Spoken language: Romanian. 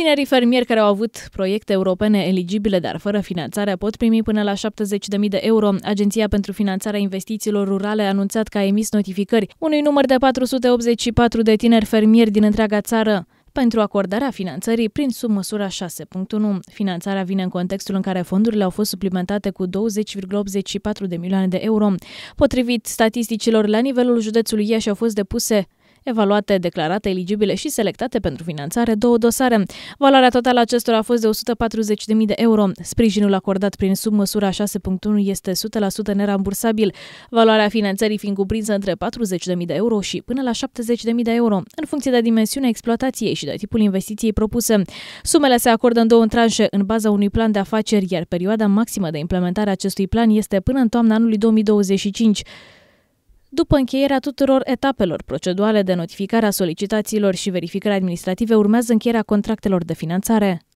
Tinerii fermieri care au avut proiecte europene eligibile, dar fără finanțare, pot primi până la 70.000 de euro. Agenția pentru Finanțarea Investițiilor Rurale a anunțat că a emis notificări unui număr de 484 de tineri fermieri din întreaga țară pentru acordarea finanțării prin submăsura 6.1. Finanțarea vine în contextul în care fondurile au fost suplimentate cu 20,84 de milioane de euro. Potrivit statisticilor, la nivelul județului Iași au fost depuse evaluate, declarate eligibile și selectate pentru finanțare două dosare. Valoarea totală a acestora a fost de 140.000 de euro. Sprijinul acordat prin submăsura 6.1 este 100% nerambursabil, valoarea finanțării fiind cuprinsă între 40.000 de euro și până la 70.000 de euro, în funcție de dimensiunea exploatației și de tipul investiției propuse. Sumele se acordă în două tranșe în baza unui plan de afaceri, iar perioada maximă de implementare a acestui plan este până în toamna anului 2025. După încheierea tuturor etapelor proceduale de notificare a solicitațiilor și verificări administrative, urmează încheierea contractelor de finanțare.